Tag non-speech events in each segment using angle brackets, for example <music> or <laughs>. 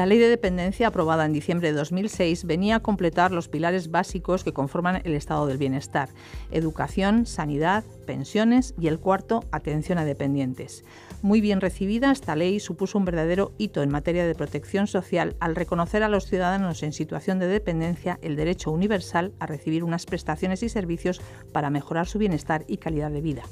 La ley de dependencia aprobada en diciembre de 2006 venía a completar los pilares básicos que conforman el estado del bienestar, educación, sanidad, pensiones y el cuarto, atención a dependientes. Muy bien recibida, esta ley supuso un verdadero hito en materia de protección social al reconocer a los ciudadanos en situación de dependencia el derecho universal a recibir unas prestaciones y servicios para mejorar su bienestar y calidad de vida.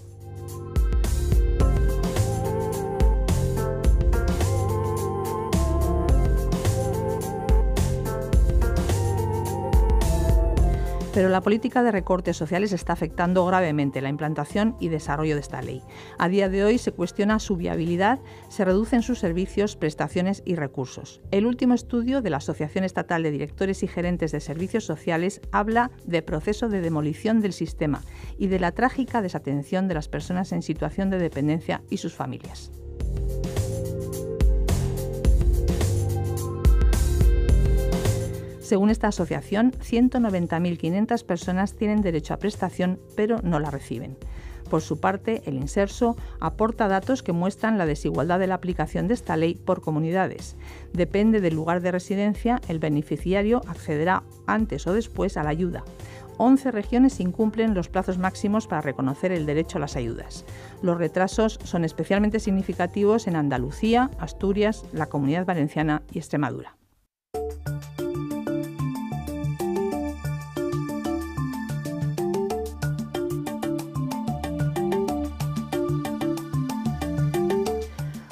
pero la política de recortes sociales está afectando gravemente la implantación y desarrollo de esta ley. A día de hoy se cuestiona su viabilidad, se reducen sus servicios, prestaciones y recursos. El último estudio de la Asociación Estatal de Directores y Gerentes de Servicios Sociales habla de proceso de demolición del sistema y de la trágica desatención de las personas en situación de dependencia y sus familias. Según esta asociación, 190.500 personas tienen derecho a prestación, pero no la reciben. Por su parte, el Inserso aporta datos que muestran la desigualdad de la aplicación de esta ley por comunidades. Depende del lugar de residencia, el beneficiario accederá antes o después a la ayuda. 11 regiones incumplen los plazos máximos para reconocer el derecho a las ayudas. Los retrasos son especialmente significativos en Andalucía, Asturias, la Comunidad Valenciana y Extremadura.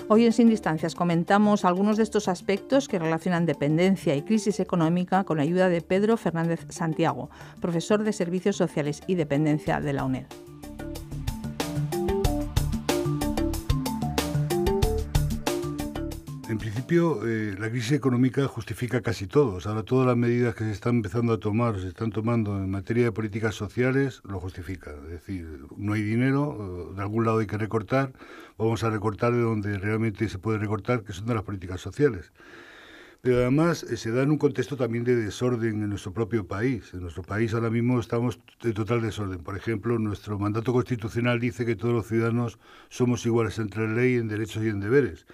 Hoy en Sin Distancias comentamos algunos de estos aspectos que relacionan dependencia y crisis económica con la ayuda de Pedro Fernández Santiago, profesor de Servicios Sociales y Dependencia de la UNED. Eh, la crisis económica justifica casi todos. Ahora todas las medidas que se están empezando a tomar, se están tomando en materia de políticas sociales, lo justifica. Es decir, no hay dinero, eh, de algún lado hay que recortar, vamos a recortar de donde realmente se puede recortar, que son de las políticas sociales. Pero además eh, se da en un contexto también de desorden en nuestro propio país. En nuestro país ahora mismo estamos en total desorden. Por ejemplo, nuestro mandato constitucional dice que todos los ciudadanos somos iguales entre ley en derechos y en deberes.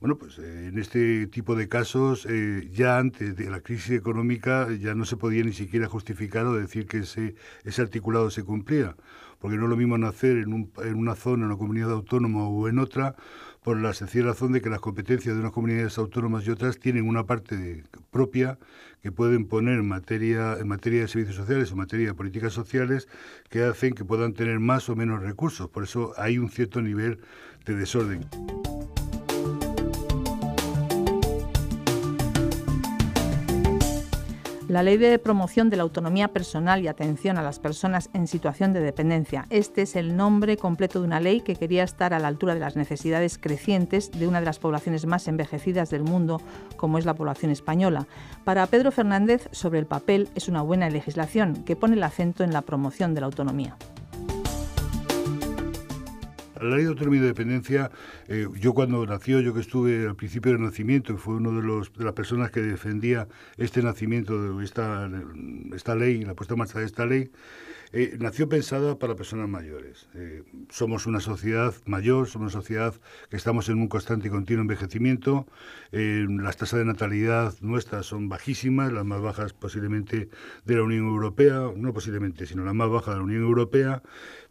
Bueno, pues eh, en este tipo de casos, eh, ya antes de la crisis económica, ya no se podía ni siquiera justificar o decir que ese, ese articulado se cumplía, porque no es lo mismo nacer en, una zona, en una comunidad autónoma o en otra, por la sencilla razón de que las competencias de unas comunidades autónomas y otras tienen una parte propia que pueden poner materia, en materia de servicios sociales o en materia de políticas sociales que hacen que puedan tener más o menos recursos. Por eso hay un cierto nivel de desorden. la Ley de Promoción de la Autonomía Personal y Atención a las Personas en Situación de Dependencia. Este es el nombre completo de una ley que quería estar a la altura de las necesidades crecientes de una de las poblaciones más envejecidas del mundo, como es la población española. Para Pedro Fernández, sobre el papel, es una buena legislación que pone el acento en la promoción de la autonomía. La ley de autonomía y dependencia, eh, yo cuando nació, yo que estuve al principio del nacimiento, fue uno de, las personas que defendía este nacimiento, de esta, esta ley, la puesta en marcha de esta ley, eh, nació pensada para personas mayores. Eh, somos una sociedad mayor, somos una sociedad que estamos en un constante y continuo envejecimiento. las tasas de natalidad nuestras son bajísimas, las más bajas posiblemente de la Unión Europea, no posiblemente, sino las más bajas de la Unión Europea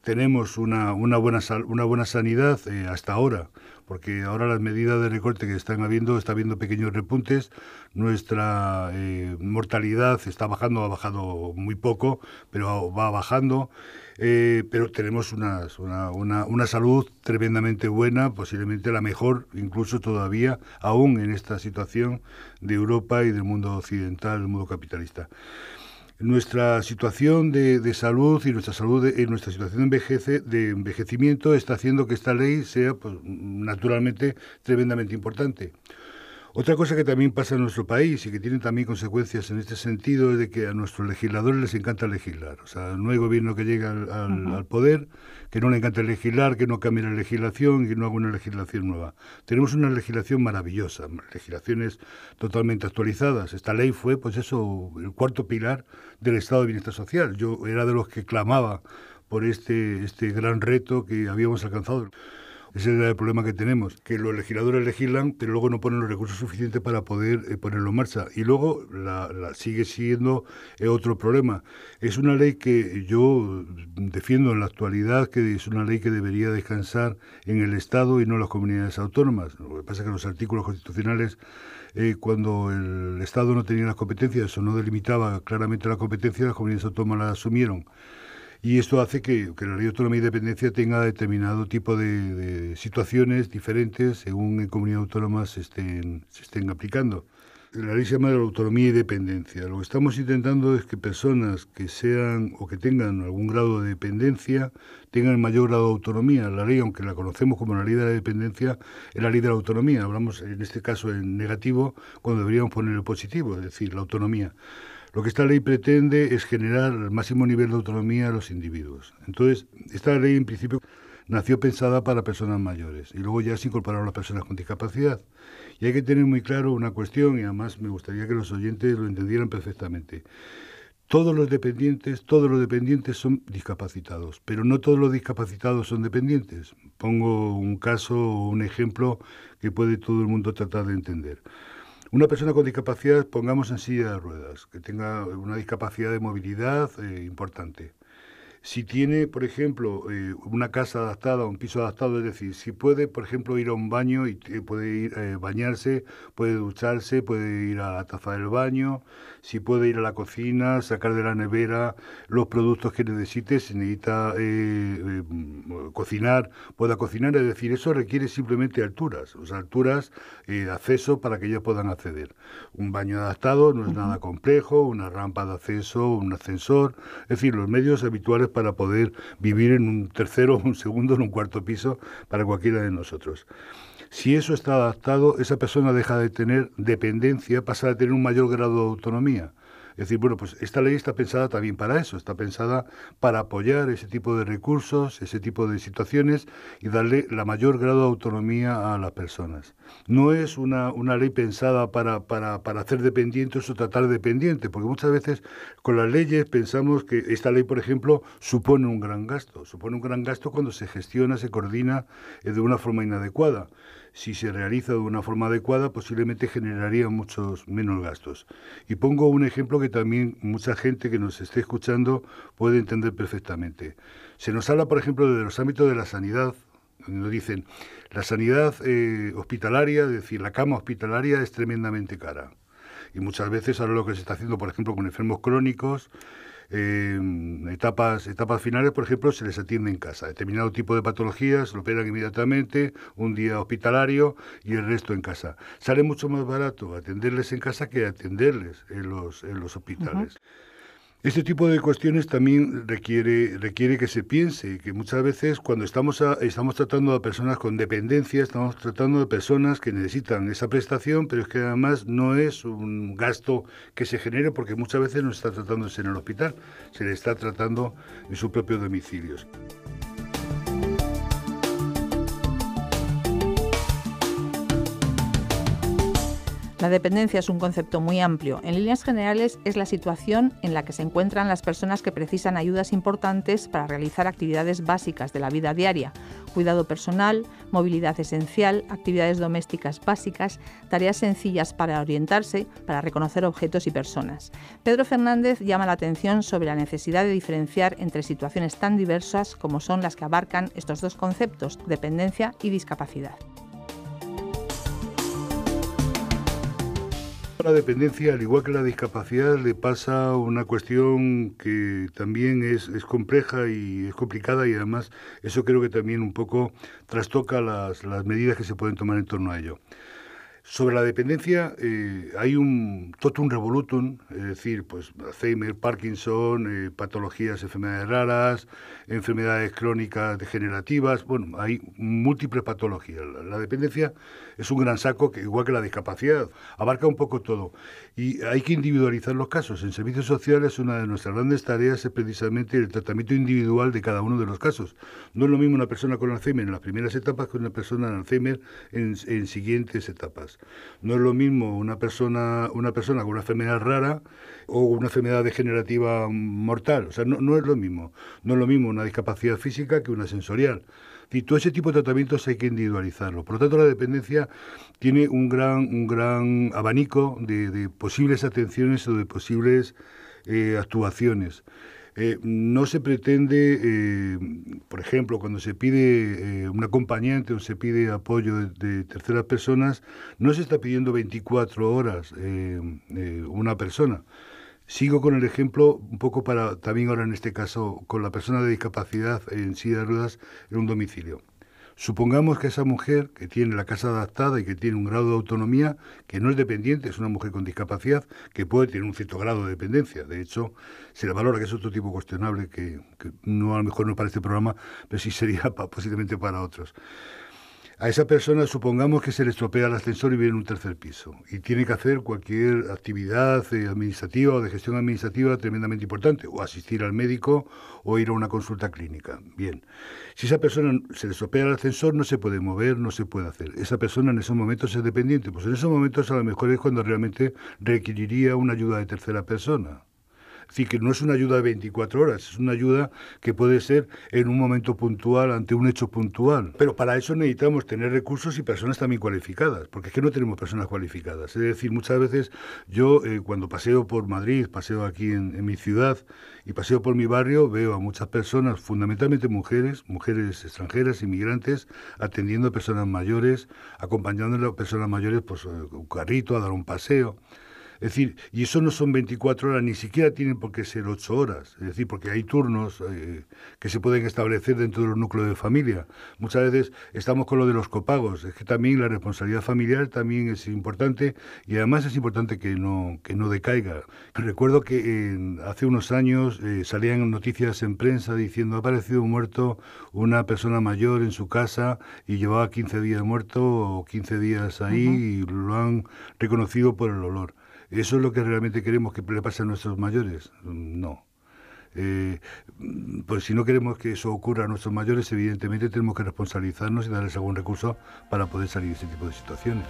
tenemos una, una, buena, una buena sanidad eh, hasta ahora, porque ahora las medidas de recorte que están habiendo, está habiendo pequeños repuntes, nuestra eh, mortalidad está bajando, ha bajado muy poco, pero va bajando, eh, pero tenemos una, una, una, salud tremendamente buena, posiblemente la mejor, incluso todavía, aún en esta situación de Europa y del mundo occidental, del mundo capitalista. Nuestra situación de, salud y nuestra salud nuestra situación de, envejece, de envejecimiento está haciendo que esta ley sea, pues, naturalmente, tremendamente importante. Otra cosa que también pasa en nuestro país y que tiene también consecuencias en este sentido es de que a nuestros legisladores les encanta legislar. O sea, no hay gobierno que llegue al, poder que no le encanta legislar, que no cambie la legislación, que no haga una legislación nueva. Tenemos una legislación maravillosa, legislaciones totalmente actualizadas. Esta ley fue, pues eso, el cuarto pilar del Estado de Bienestar Social. Yo era de los que clamaba por este, este gran reto que habíamos alcanzado. Ese es el problema que tenemos, que los legisladores legislan, pero luego no ponen los recursos suficientes para poder eh, ponerlo en marcha. Y luego la, sigue siendo eh, otro problema. Es una ley que yo defiendo en la actualidad, que es una ley que debería descansar en el Estado y no en las comunidades autónomas. Lo que pasa es que los artículos constitucionales eh, cuando el Estado no tenía las competencias o no delimitaba claramente las competencias, las comunidades autónomas las asumieron. Y esto hace que, la ley de autonomía y dependencia tenga determinado tipo de, situaciones diferentes según en comunidad autónoma se estén, aplicando. La ley se llama de la autonomía y dependencia. Lo que estamos intentando es que personas que sean o que tengan algún grado de dependencia tengan el mayor grado de autonomía. La ley, aunque la conocemos como la ley de la dependencia, es la ley de la autonomía. Hablamos en este caso en negativo cuando deberíamos poner el positivo, es decir, la autonomía. Lo que esta ley pretende es generar el máximo nivel de autonomía a los individuos. Entonces, esta ley en principio nació pensada para personas mayores y luego ya se incorporaron las personas con discapacidad. Y hay que tener muy claro una cuestión y además me gustaría que los oyentes lo entendieran perfectamente. Todos los dependientes, todos los dependientes son discapacitados, pero no todos los discapacitados son dependientes. Pongo un caso, o un ejemplo que puede todo el mundo tratar de entender. Una persona con discapacidad, pongamos en silla de ruedas, que tenga una discapacidad de movilidad eh, importante. Si tiene, por ejemplo, eh, una casa adaptada, un piso adaptado, es decir, si puede, por ejemplo, ir a un baño y puede ir eh, bañarse, puede ducharse, puede ir a la taza del baño, si puede ir a la cocina, sacar de la nevera los productos que necesite, si necesita eh, cocinar, pueda cocinar, es decir, eso requiere simplemente alturas, o sea, alturas, acceso para que ellos puedan acceder. Un baño adaptado no es nada complejo, una rampa de acceso, un ascensor, es decir, los medios habituales para poder vivir en un tercero, un segundo, en un cuarto piso para cualquiera de nosotros. Si eso está adaptado, esa persona deja de tener dependencia, pasa a tener un mayor grado de autonomía. Es decir, bueno, pues esta ley está pensada también para eso, está pensada para apoyar ese tipo de recursos, ese tipo de situaciones y darle la mayor grado de autonomía a las personas. No es una, ley pensada para, para, para hacer dependientes o tratar dependientes, porque muchas veces con las leyes pensamos que esta ley, por ejemplo, supone un gran gasto, supone un gran gasto cuando se gestiona, se coordina eh, de una forma inadecuada si se realiza de una forma adecuada, posiblemente generaría muchos menos gastos. Y pongo un ejemplo que también mucha gente que nos esté escuchando puede entender perfectamente. Se nos habla, por ejemplo, de los ámbitos de la sanidad, nos dicen, la sanidad eh, hospitalaria, es decir, la cama hospitalaria es tremendamente cara. Y muchas veces ahora lo que se está haciendo, por ejemplo, con enfermos crónicos, en em, etapas, etapas finales, por ejemplo, se les atiende en casa. Determinado tipo de patologías lo operan inmediatamente, un día hospitalario y el resto en casa. Sale mucho más barato atenderles en casa que atenderles en los, en los hospitales. Este tipo de cuestiones también requiere, requiere que se piense, que muchas veces cuando estamos, estamos tratando a personas con dependencia, estamos tratando de personas que necesitan esa prestación, pero es que además no es un gasto que se genere porque muchas veces no está tratándose en el hospital, se le está tratando en sus propios domicilios. La dependencia es un concepto muy amplio. En líneas generales es la situación en la que se encuentran las personas que precisan ayudas importantes para realizar actividades básicas de la vida diaria, cuidado personal, movilidad esencial, actividades domésticas básicas, tareas sencillas para orientarse, para reconocer objetos y personas. Pedro Fernández llama la atención sobre la necesidad de diferenciar entre situaciones tan diversas como son las que abarcan estos dos conceptos, dependencia y discapacidad. la dependencia, al igual que la discapacidad, le pasa una cuestión que también es, compleja y es complicada y además eso creo que también un poco trastoca las medidas que se pueden tomar en torno a ello. Sobre la dependencia eh, hay un totum revolutum, es decir, pues Alzheimer, Parkinson, eh, patologías, enfermedades raras, enfermedades crónicas degenerativas, bueno, hay múltiples patologías. La, dependencia es un gran saco que igual que la discapacidad, abarca un poco todo y hay que individualizar los casos. En servicios sociales una de nuestras grandes tareas es precisamente el tratamiento individual de cada uno de los casos. No es lo mismo una persona con Alzheimer en las primeras etapas que una persona con Alzheimer en siguientes etapas. No es lo mismo una persona, una persona con una enfermedad rara o una enfermedad degenerativa mortal. O sea, no, es lo mismo. No es lo mismo una discapacidad física que una sensorial. Y todo ese tipo de tratamientos hay que individualizarlo. Por lo tanto, la dependencia tiene un gran, un gran abanico de, posibles atenciones o de posibles eh, actuaciones. Eh, no se pretende, eh, por ejemplo, cuando se pide eh, un acompañante o se pide apoyo de, de, terceras personas, no se está pidiendo 24 horas una persona. Sigo con el ejemplo un poco para, también ahora en este caso, con la persona de discapacidad en silla de ruedas en un domicilio. Supongamos que esa mujer que tiene la casa adaptada y que tiene un grado de autonomía, que no es dependiente, es una mujer con discapacidad, que puede tener un cierto grado de dependencia. De hecho, se le valora, que es otro tipo cuestionable que, no a lo mejor no para este programa, pero sí sería <laughs> posiblemente para otros a esa persona supongamos que se le estropea el ascensor y viene en un tercer piso y tiene que hacer cualquier actividad eh, administrativa o de gestión administrativa tremendamente importante, o asistir al médico o ir a una consulta clínica. Bien, si esa persona se le estropea el ascensor no se puede mover, no se puede hacer. Esa persona en esos momentos es dependiente, pues en esos momentos a lo mejor es cuando realmente requeriría una ayuda de tercera persona decir, que no es una ayuda de 24 horas, es una ayuda que puede ser en un momento puntual, ante un hecho puntual. Pero para eso necesitamos tener recursos y personas también cualificadas, porque es que no tenemos personas cualificadas. Es decir, muchas veces yo eh, cuando paseo por Madrid, paseo aquí en, mi ciudad y paseo por mi barrio, veo a muchas personas, fundamentalmente mujeres, mujeres extranjeras, inmigrantes, atendiendo a personas mayores, acompañando a personas mayores por pues, eh, un carrito, a dar un paseo. Es decir, y eso no son 24 horas, ni siquiera tienen por qué ser 8 horas. Es decir, porque hay turnos eh, que se pueden establecer dentro de los núcleos de familia. Muchas veces estamos con lo de los copagos. Es que también la responsabilidad familiar también es importante y además es importante que no, que no decaiga. Recuerdo que en hace unos años eh, salían noticias en prensa diciendo ha aparecido muerto una persona mayor en su casa y llevaba 15 días muerto o 15 días ahí y lo han reconocido por el olor. ¿Eso es lo que realmente queremos que le pase a nuestros mayores? No. Eh, pues si no queremos que eso ocurra a nuestros mayores, evidentemente tenemos que responsabilizarnos y darles algún recurso para poder salir de ese tipo de situaciones.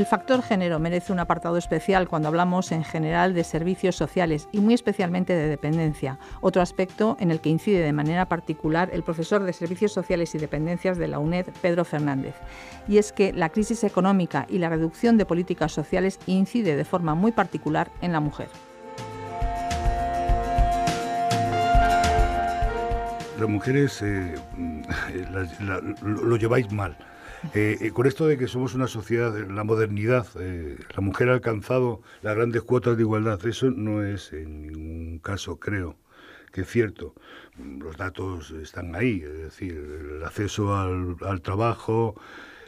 El factor género merece un apartado especial cuando hablamos en general de servicios sociales y muy especialmente de dependencia, otro aspecto en el que incide de manera particular el profesor de Servicios Sociales y Dependencias de la UNED, Pedro Fernández. Y es que la crisis económica y la reducción de políticas sociales incide de forma muy particular en la mujer. Las mujeres eh, <laughs> lo lleváis mal eh, eh, con esto de que somos una sociedad, eh, la modernidad, la mujer ha alcanzado las grandes cuotas de igualdad, eso no es en ningún caso, creo, que es cierto. Los datos están ahí, es decir, el acceso al, trabajo,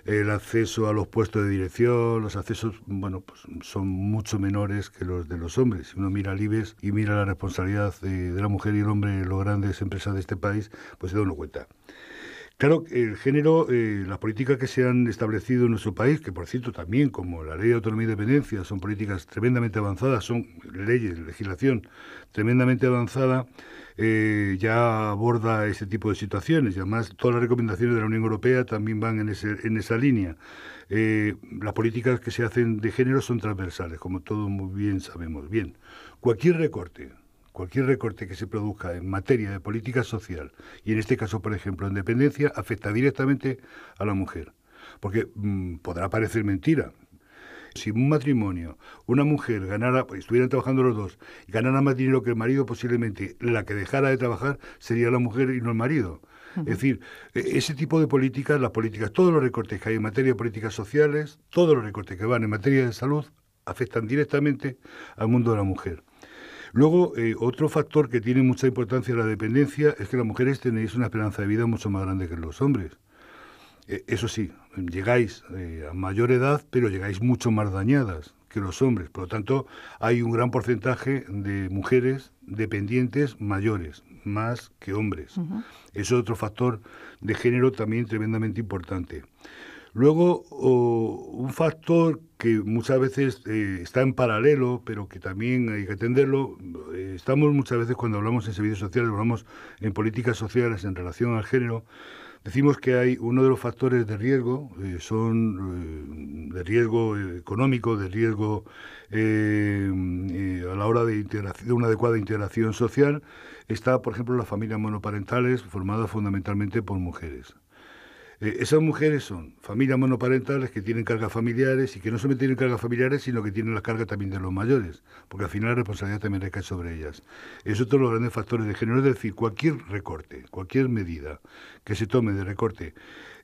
el acceso a los puestos de dirección, los accesos, bueno, pues son mucho menores que los de los hombres. Si uno mira el e y mira la responsabilidad de, la mujer y el hombre en las grandes empresas de este país, pues se da uno cuenta. Claro, el género, eh, las políticas que se han establecido en nuestro país, que por cierto también, como la Ley de Autonomía y e Dependencia, son políticas tremendamente avanzadas, son leyes, legislación tremendamente avanzada, eh, ya aborda ese tipo de situaciones. Y además, todas las recomendaciones de la Unión Europea también van en, en esa línea. Eh, las políticas que se hacen de género son transversales, como todos muy bien sabemos. Bien, cualquier recorte, Cualquier recorte que se produzca en materia de política social, y en este caso, por ejemplo, en dependencia, afecta directamente a la mujer. Porque mm, podrá parecer mentira. Si un matrimonio, una mujer ganara, pues, estuvieran trabajando los dos, y ganara más dinero que el marido, posiblemente la que dejara de trabajar sería la mujer y no el marido. Es decir, e-, ese tipo de políticas, las políticas, todos los recortes que hay en materia de políticas sociales, todos los recortes que van en materia de salud, afectan directamente al mundo de la mujer. Luego, eh, otro factor que tiene mucha importancia la dependencia es que las mujeres tenéis una esperanza de vida mucho más grande que los hombres. Eh, eso sí, llegáis eh, a mayor edad, pero llegáis mucho más dañadas que los hombres. Por lo tanto, hay un gran porcentaje de mujeres dependientes mayores, más que hombres. Es otro factor de género también tremendamente importante. Luego, un factor que muchas veces eh, está en paralelo, pero que también hay que atenderlo, eh, estamos muchas veces cuando hablamos en servicios sociales, hablamos en políticas sociales en relación al género, decimos que hay uno de los factores de riesgo, eh, son de riesgo económico, de riesgo a la hora de, de una adecuada integración social, está, por ejemplo, las familias monoparentales formadas fundamentalmente por mujeres. Eh, esas mujeres son familias monoparentales que tienen cargas familiares y que no solo tienen cargas familiares, sino que tienen las cargas también de los mayores, porque al final la responsabilidad también recae sobre ellas. Es otro de los grandes factores de género, es decir, cualquier recorte, cualquier medida que se tome de recorte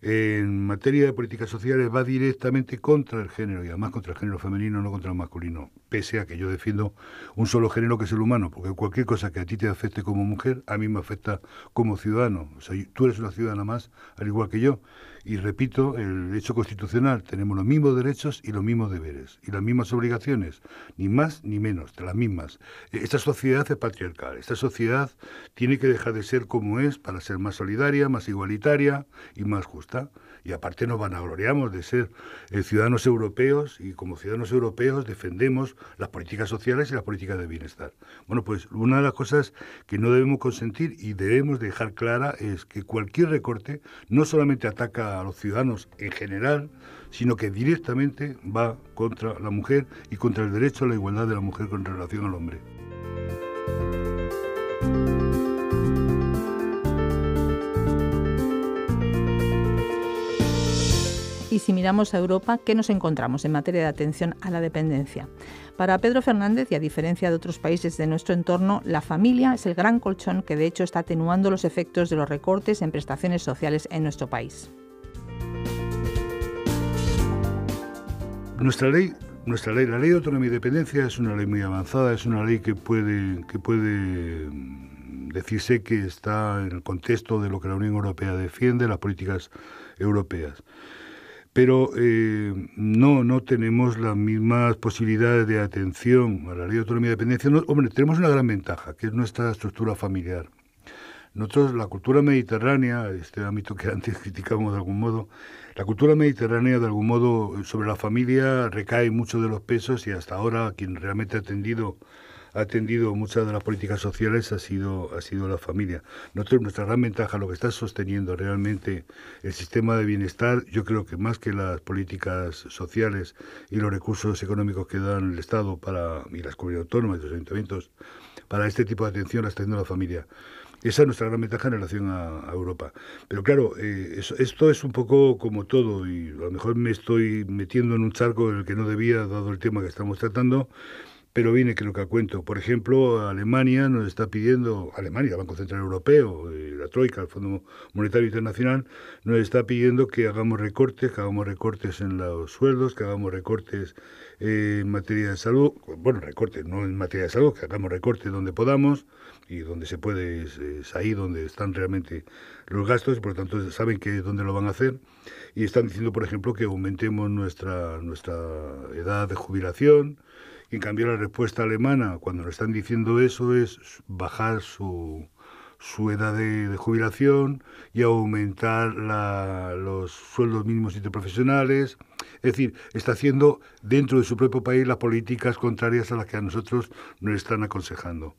en materia de políticas sociales va directamente contra el género, y además contra el género femenino, no contra el masculino, pese a que yo defiendo un solo género que es el humano, porque cualquier cosa que a ti te afecte como mujer, a mí me afecta como ciudadano. O sea, tú eres una ciudadana más, al igual que yo. Y repito, el hecho constitucional, tenemos los mismos derechos y los mismos deberes, y las mismas obligaciones, ni más ni menos, de las mismas. E, esta sociedad es patriarcal, esta sociedad tiene que dejar de ser como es para ser más solidaria, más igualitaria y más justa y aparte nos vanagloriamos de ser eh, ciudadanos europeos y como ciudadanos europeos defendemos las políticas sociales y las políticas de bienestar. Bueno, pues una de las cosas que no debemos consentir y debemos dejar clara es que cualquier recorte no solamente ataca a los ciudadanos en general, sino que directamente va contra la mujer y contra el derecho a la igualdad de la mujer con relación al hombre. Y si miramos a Europa, ¿qué nos encontramos en materia de atención a la dependencia? Para Pedro Fernández, y a diferencia de otros países de nuestro entorno, la familia es el gran colchón que de hecho está atenuando los efectos de los recortes en prestaciones sociales en nuestro país. Nuestra ley, la ley de autonomía y dependencia es una ley muy avanzada, es una ley que puede mm, decirse que está en el contexto de lo que la Unión Europea defiende, las políticas europeas pero eh, no, no tenemos las mismas posibilidades de atención a la ley de autonomía y dependencia. hombre, tenemos una gran ventaja, que es nuestra estructura familiar. Nosotros, la cultura mediterránea, este ámbito que <laughs> antes criticábamos de algún modo, la cultura mediterránea de algún modo sobre la familia recae mucho de los pesos y hasta ahora quien realmente ha atendido ha atendido muchas de las políticas sociales ha sido, ha sido la familia. Nosotros, nuestra gran ventaja, lo que está sosteniendo realmente el sistema de bienestar, yo creo que más que las políticas sociales y los recursos económicos que dan el Estado para, y las comunidades autónomas y los ayuntamientos, para este tipo de atención la está teniendo la familia. Esa es nuestra gran ventaja en relación a, Europa. Pero claro, eh, esto es un poco como todo, y a lo mejor me estoy metiendo en un charco en el que no debía, dado el tema que estamos tratando, pero viene creo que a cuento. Por ejemplo, Alemania nos está pidiendo, Alemania, el Banco Central Europeo, eh, la Troika, el Fondo Monetario Internacional, nos está pidiendo que hagamos recortes, que hagamos recortes en los sueldos, que hagamos recortes eh, en materia de salud, bueno, recortes, no en materia de salud, que hagamos recortes donde podamos y donde se puede, es, ahí donde están realmente los gastos, por lo tanto saben que es donde lo van a hacer y están diciendo, por ejemplo, que aumentemos nuestra, nuestra edad de jubilación. Y en cambio la respuesta alemana, cuando lo están diciendo eso, es bajar su, su edad de, jubilación y aumentar la, los sueldos mínimos interprofesionales. Es decir, está haciendo dentro de su propio país las políticas contrarias a las que a nosotros nos están aconsejando.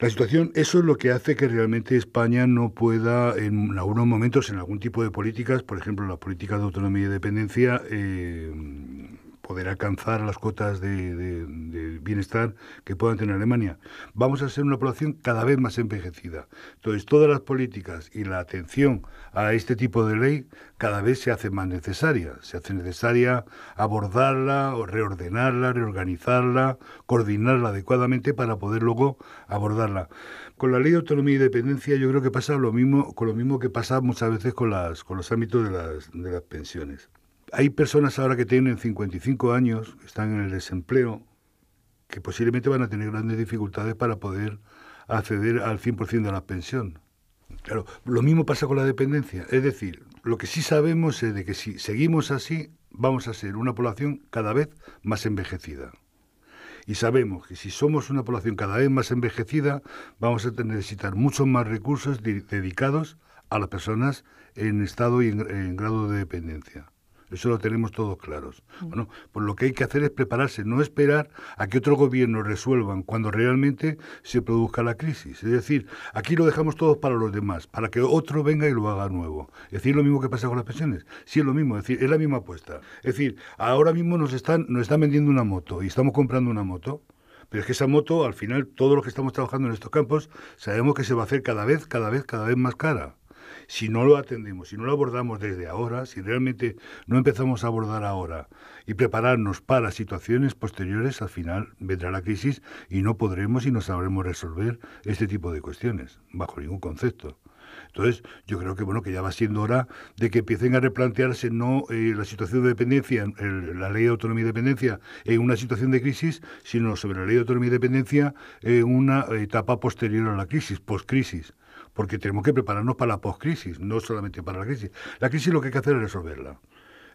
La situación, eso es lo que hace que realmente España no pueda, en algunos momentos, en algún tipo de políticas, por ejemplo, las políticas de autonomía y dependencia, eh, poder alcanzar las cuotas de, bienestar que puedan tener Alemania. Vamos a ser una población cada vez más envejecida. Entonces, todas las políticas y la atención a este tipo de ley cada vez se hace más necesaria. Se hace necesaria abordarla, reordenarla, reorganizarla, coordinarla adecuadamente para poder luego abordarla. Con la ley de autonomía y dependencia yo creo que pasa lo mismo, con lo mismo que pasa muchas veces con, con los ámbitos de las pensiones hay personas ahora que tienen 55 años, que están en el desempleo, que posiblemente van a tener grandes dificultades para poder acceder al 100% de la pensión. Claro, lo mismo pasa con la dependencia. Es decir, lo que sí sabemos es de que si seguimos así, vamos a ser una población cada vez más envejecida. Y sabemos que si somos una población cada vez más envejecida, vamos a necesitar muchos más recursos dedicados a las personas en estado y en grado de dependencia. Eso lo tenemos todos claros. Mm. Bueno, pues lo que hay que hacer es prepararse, no esperar a que otro gobierno resuelvan cuando realmente se produzca la crisis. Es decir, aquí lo dejamos todos para los demás, para que otro venga y lo haga nuevo. Es decir, lo mismo que pasa con las pensiones. Sí, es lo mismo, es decir, es la misma apuesta. Es decir, ahora mismo nos están, nos están vendiendo una moto y estamos comprando una moto. Pero es que esa moto, al final, todos los que estamos trabajando en estos campos, sabemos que se va a hacer cada vez, cada vez, cada vez más cara si no lo atendemos, si no lo abordamos desde ahora, si realmente no empezamos a abordar ahora y prepararnos para situaciones posteriores, al final vendrá la crisis y no podremos y no sabremos resolver este tipo de cuestiones, bajo ningún concepto. Entonces, yo creo que bueno que ya va siendo hora de que empiecen a replantearse no eh, la situación de dependencia, la ley de autonomía y dependencia en una situación de crisis, sino sobre la ley de autonomía y dependencia en una etapa posterior a la crisis, post-crisis porque tenemos que prepararnos para la poscrisis, no solamente para la crisis. La crisis lo que hay que hacer es resolverla.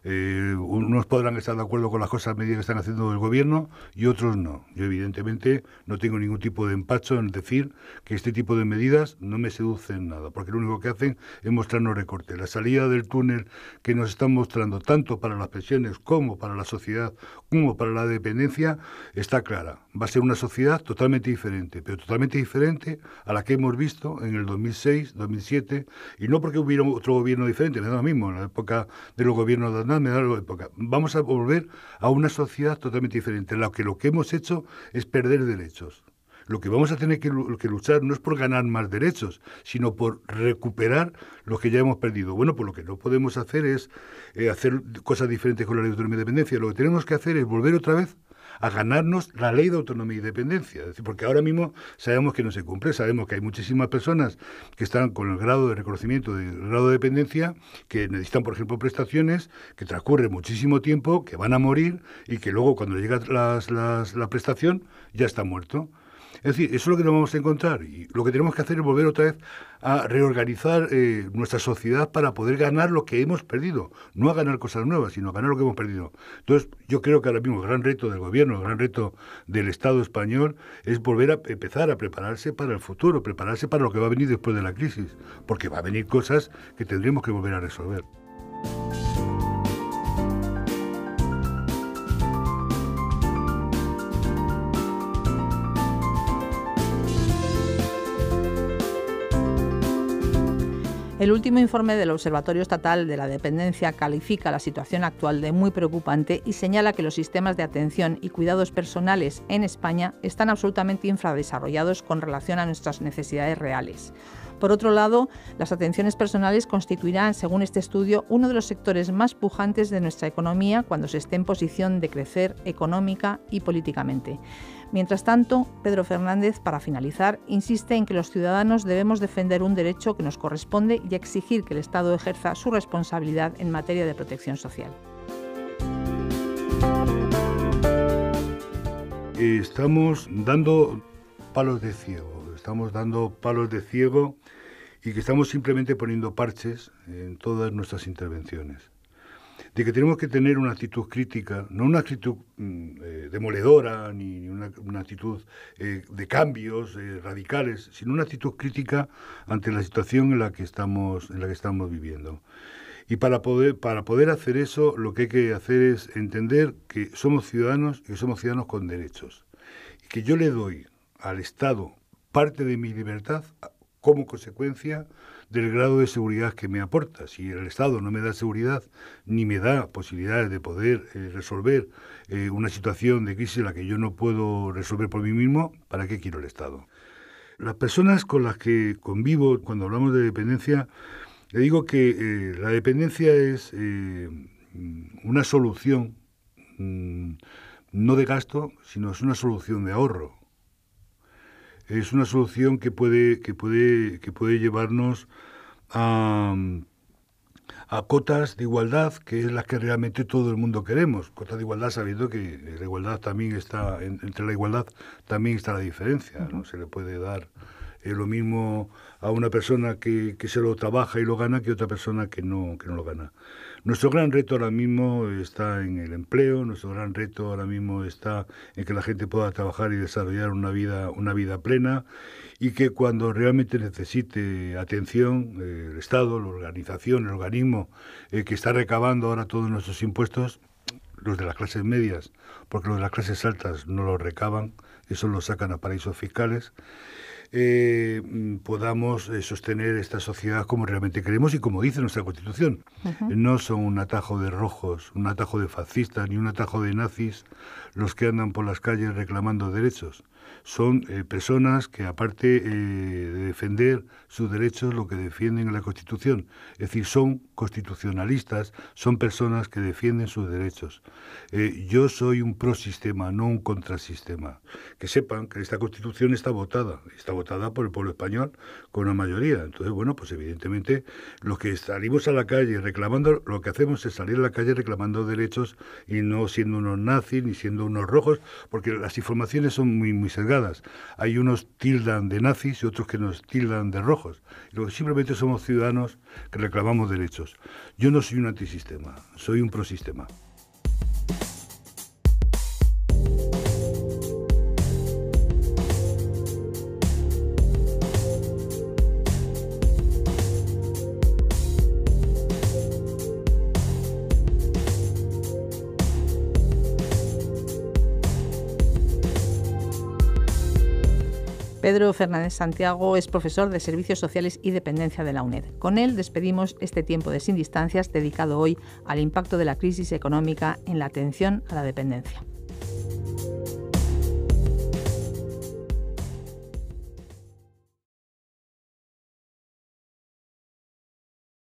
Eh, unos podrán estar de acuerdo con las cosas medidas que están haciendo el gobierno y otros no. Yo evidentemente no tengo ningún tipo de empacho en decir que este tipo de medidas no me seducen nada, porque lo único que hacen es mostrarnos recortes. La salida del túnel que nos están mostrando tanto para las pensiones como para la sociedad, como para la dependencia, está clara. Va a ser una sociedad totalmente diferente, pero totalmente diferente a la que hemos visto en el 2006, 2007, y no porque hubiera otro gobierno diferente, me lo mismo, en la época de los gobiernos de me época. Vamos a volver a una sociedad totalmente diferente, en que lo que hemos hecho es perder derechos. Lo que vamos a tener que, luchar no es por ganar más derechos, sino por recuperar los que ya hemos perdido. Bueno, pues lo que no podemos hacer es eh, hacer cosas diferentes con la ley de autonomía y e Lo que tenemos que hacer es volver otra vez a ganarnos la ley de autonomía y dependencia. porque ahora mismo sabemos que no se cumple, sabemos que hay muchísimas personas que están con el grado de reconocimiento del grado de dependencia, que necesitan, por ejemplo, prestaciones, que transcurre muchísimo tiempo, que van a morir y que luego cuando llega las, la prestación ya está muerto. Es decir, eso es lo que nos vamos a encontrar y lo que tenemos que hacer es volver otra vez a reorganizar eh, nuestra sociedad para poder ganar lo que hemos perdido, no a ganar cosas nuevas, sino a ganar lo que hemos perdido. Entonces, yo creo que ahora mismo el gran reto del gobierno, el gran reto del Estado español es volver a empezar a prepararse para el futuro, prepararse para lo que va a venir después de la crisis, porque va a venir cosas que tendremos que volver a resolver. El último informe del Observatorio Estatal de la Dependencia califica la situación actual de muy preocupante y señala que los sistemas de atención y cuidados personales en España están absolutamente infradesarrollados con relación a nuestras necesidades reales. Por otro lado, las atenciones personales constituirán, según este estudio, uno de los sectores más pujantes de nuestra economía cuando se esté en posición de crecer económica y políticamente. Mientras tanto, Pedro Fernández, para finalizar, insiste en que los ciudadanos debemos defender un derecho que nos corresponde y exigir que el Estado ejerza su responsabilidad en materia de protección social. Estamos dando palos de ciego, estamos dando palos de ciego y que estamos simplemente poniendo parches en todas nuestras intervenciones de que tenemos que tener una actitud crítica, no una actitud mm, eh, demoledora ni, una, actitud eh, de cambios eh, radicales, sino una actitud crítica ante la situación en la que estamos, en la que estamos viviendo. Y para poder, para poder hacer eso, lo que hay que hacer es entender que somos ciudadanos y que somos ciudadanos con derechos. Y que yo le doy al Estado parte de mi libertad como consecuencia del grado de seguridad que me aporta. Si el Estado no me da seguridad ni me da posibilidades de poder eh, resolver eh, una situación de crisis la que yo no puedo resolver por mí mismo, ¿para qué quiero el Estado? Las personas con las que convivo cuando hablamos de dependencia, le digo que eh, la dependencia es una solución mm, no de gasto, sino es una solución de ahorro es una solución que puede, que puede, que puede llevarnos a, a cotas de igualdad, que es las que realmente todo el mundo queremos. Cotas de igualdad sabiendo que la igualdad también está, entre la igualdad también está la diferencia, no se le puede dar eh, lo mismo a una persona que, se lo trabaja y lo gana que otra persona que no, que no lo gana. Nuestro gran reto ahora mismo está en el empleo, nuestro gran reto ahora mismo está en que la gente pueda trabajar y desarrollar una vida, una vida plena y que cuando realmente necesite atención, eh, el Estado, la organización, el organismo eh, que está recabando ahora todos nuestros impuestos, los de las clases medias, porque los de las clases altas no los recaban, eso lo sacan a paraísos fiscales, eh, podamos eh, sostener esta sociedad como realmente queremos y como dice nuestra Constitución. No son un atajo de rojos, un atajo de fascistas, ni un atajo de nazis los que andan por las calles reclamando derechos son eh, personas que, aparte eh, de defender sus derechos, lo que defienden en la Constitución. Es decir, son constitucionalistas, son personas que defienden sus derechos. Eh, yo soy un prosistema, no un contrasistema. Que sepan que esta Constitución está votada, está votada por el pueblo español con una mayoría. Entonces, bueno, pues evidentemente lo que salimos a la calle reclamando, lo que hacemos es salir a la calle reclamando derechos y no siendo unos nazis ni siendo unos rojos, porque las informaciones son muy, muy sesgadas. Hay unos tildan de nazis y otros que nos tildan de rojos. simplemente somos ciudadanos que reclamamos derechos. Yo no soy un antisistema, soy un prosistema. Fernández Santiago es profesor de Servicios Sociales y Dependencia de la UNED. Con él despedimos este tiempo de Sin Distancias dedicado hoy al impacto de la crisis económica en la atención a la dependencia.